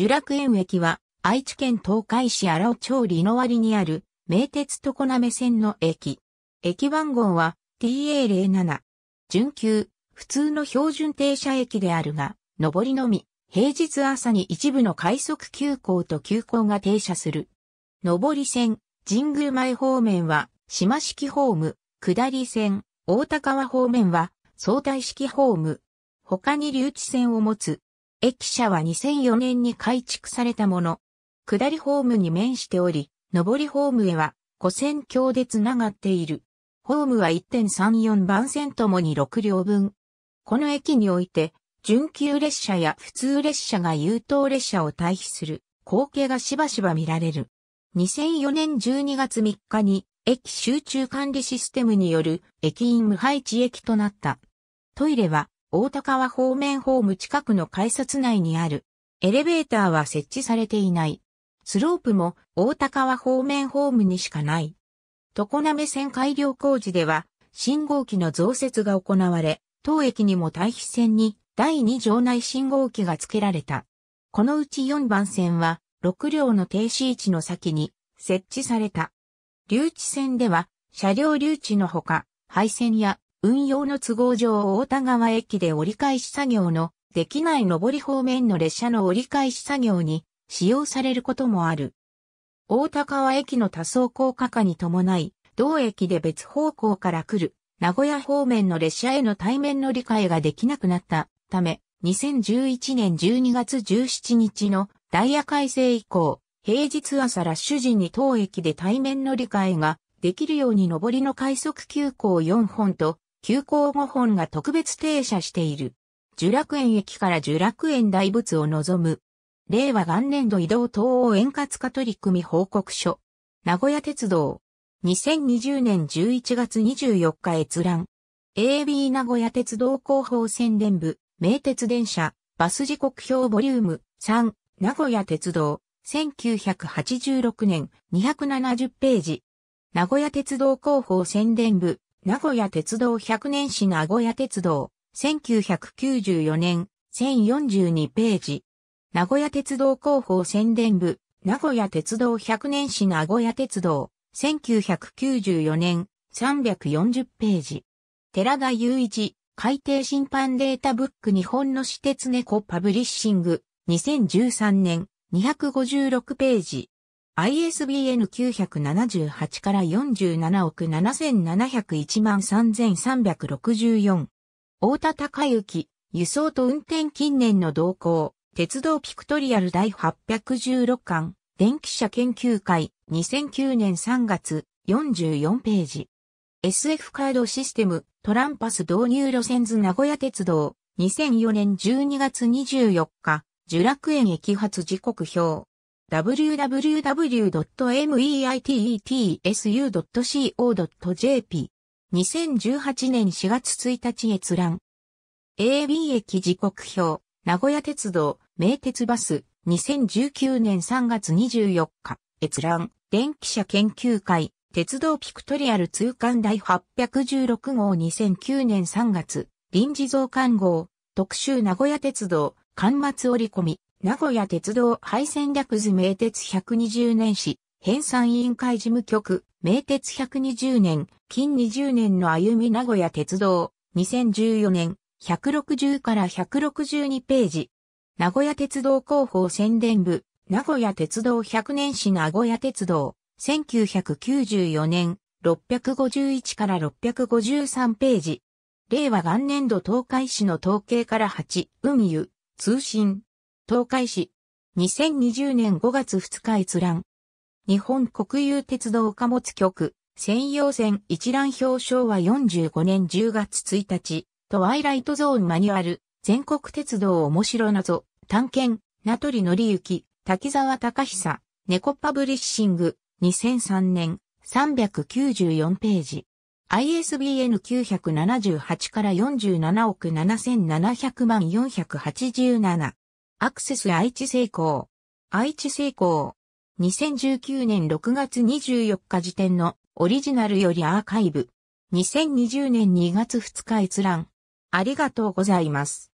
聚楽園駅は、愛知県東海市荒尾町里の割にある、名鉄常滑線の駅。駅番号は TA07。準急、普通の標準停車駅であるが、上りのみ、平日朝に一部の快速急行と急行が停車する。上り線、神宮前方面は、島式ホーム、下り線、大高川方面は、相対式ホーム。他に留置線を持つ、駅舎は2004年に改築されたもの。下りホームに面しており、上りホームへは古線橋でつながっている。ホームは1.34番線ともに6両分。この駅において、準急列車や普通列車が優等列車を対比する光景がしばしば見られる。2004年12月3日に駅集中管理システムによる駅員無配置駅となった。トイレは大高は方面ホーム近くの改札内にある。エレベーターは設置されていない。スロープも大高は方面ホームにしかない。常滑線改良工事では、信号機の増設が行われ、当駅にも対比線に第2場内信号機が付けられた。このうち4番線は、6両の停止位置の先に設置された。留置線では、車両留置のほか、配線や運用の都合上大田川駅で折り返し作業のできない上り方面の列車の折り返し作業に使用されることもある。大田川駅の多層高架化に伴い、同駅で別方向から来る名古屋方面の列車への対面の理解ができなくなったため、2011年12月17日のダイヤ改正以降、平日朝ラッシュ時に当駅で対面の理解ができるように上りの快速急行4本と急行5本が特別停車している。聚楽園駅から聚楽園大仏を望む。令和元年度移動等を円滑化取り組み報告書。名古屋鉄道。2020年11月24日閲覧。AB 名古屋鉄道広報宣伝部、名鉄電車、バス時刻表ボリューム3、名古屋鉄道、1986年270ページ。名古屋鉄道広報宣伝部、名古屋鉄道100年史名古屋鉄道、1994年、1042ページ。名古屋鉄道広報宣伝部、名古屋鉄道100年史名古屋鉄道、1994年、340ページ。寺田雄一、海底審判データブック日本の私鉄猫パブリッシング、2013年、256ページ。ISBN 978から47億7701万3364。大田隆之、輸送と運転近年の動向、鉄道ピクトリアル第816巻、電気車研究会、2009年3月、44ページ。SF カードシステム、トランパス導入路線図名古屋鉄道、2004年12月24日、樹楽園駅発時刻表。www.meitetsu.co.jp。2018年4月1日閲覧。AB 駅時刻表、名古屋鉄道、名鉄バス、2019年3月24日、閲覧、電気車研究会、鉄道ピクトリアル通貫第816号2009年3月、臨時増刊号、特集名古屋鉄道、刊末折り込み。名古屋鉄道廃線略図名鉄120年史、編纂委員会事務局、名鉄120年、近20年の歩み名古屋鉄道、2014年、160から162ページ。名古屋鉄道広報宣伝部、名古屋鉄道100年史名古屋鉄道、1994年、651から653ページ。令和元年度東海市の統計から8、運輸、通信、東海市。2020年5月2日閲覧。日本国有鉄道貨物局、専用線一覧表昭和45年10月1日、トワイライトゾーンマニュアル、全国鉄道面白謎、探検、名取則之、滝沢隆久、猫パブリッシング、2003年、394ページ。ISBN 978から47億7700万487。アクセス愛知成功。愛知成功。2019年6月24日時点のオリジナルよりアーカイブ。2020年2月2日閲覧。ありがとうございます。